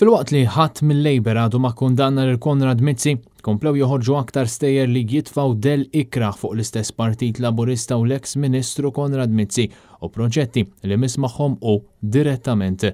Fil-waqt li ħadd mill-Labor għadu ma kundanna lil Konrad Mizzi, komplew joħorġu aktar stejjer li jitfaw del ikra fuq l-istess partit laburista u l-eks ministru Konrad Mizzi u proġetti li mismaħħom u direttament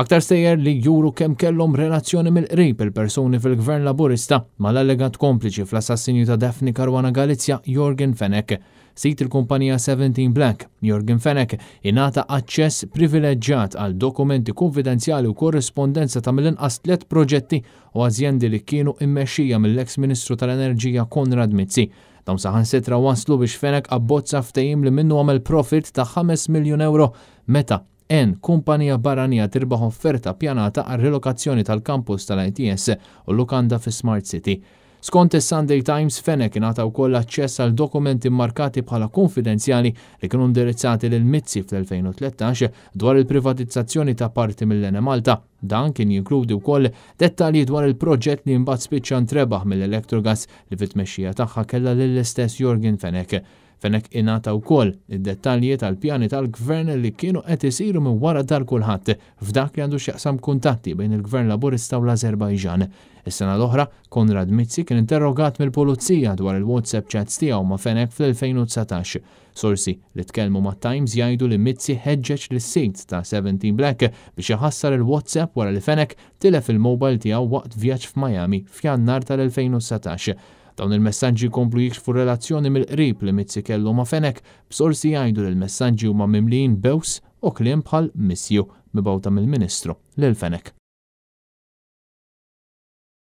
Aktar sejjer li juru kemm kellhom relazzjoni mill-qrib il-persuni fil-gvern laburista mal-allegat kompliċi fl-assassinju ta' Daphne Karwana Galizja Jorgen Fenek. Sit il-kumpanija 17 Black, Jorgen Fenek, inata aċċess privileġġjat għal dokumenti konfidenzjali u korrespondenza ta' mill-inqas tliet proġetti u azjendi li kienu immexxija mill-eks Ministru tal-Enerġija Konrad Mizzi. Dawn saħan sitra waslu biex Fenek abbozza ftehim li minnu għamel profit ta' 5 miljon euro meta en kumpanija barranija tirbaħ offerta pjanata għal relokazzjoni tal-kampus tal-ITS u Lukanda fi Smart City. Skont is-Sunday Times fenek ingħata wkoll aċċess għal dokumenti markati bħala konfidenzjali li kienu indirizzati lil mitzi fl-2013 dwar il-privatizzazzjoni ta' parti mill-Ene Malta Dan kien jinkludi wkoll dettalji dwar il-proġett li mbagħad spiċċa ntrebaħ mill elektrogas li fit-tmexxija tagħha kellha lill-istess Jorgen Fenek. Fenek ingħata wkoll id-dettalji tal-pjani tal-gvern li kienu qed isiru minn wara dar kulħadd f'dak li għandu x'jaqsam kuntatti bejn il-gvern Laburista u l-Azerbajġan. Is-sena l-oħra, Konrad Mizzi kien interrogat mill-Pulizija dwar il-WhatsApp chats tiegħu ma' Fenek fl-2019. Sorsi li tkellmu ma' Times jgħidu li Mizzi ħeġġeġ l-sit ta' 17 Black biex iħassar il-WhatsApp nstab wara li Fenek tilef il-mobile tiegħu waqt vjaġġ f'Miami f'Jannar tal 2017 Dawn il messanġi komplu jikxfu relazzjoni mill-qrib li Mizzi kellu ma' Fenek b'sorsi jgħidu li l-messaġġi huma mimlijin bews u kliem bħal missju mibawta mill-Ministru l Fenek.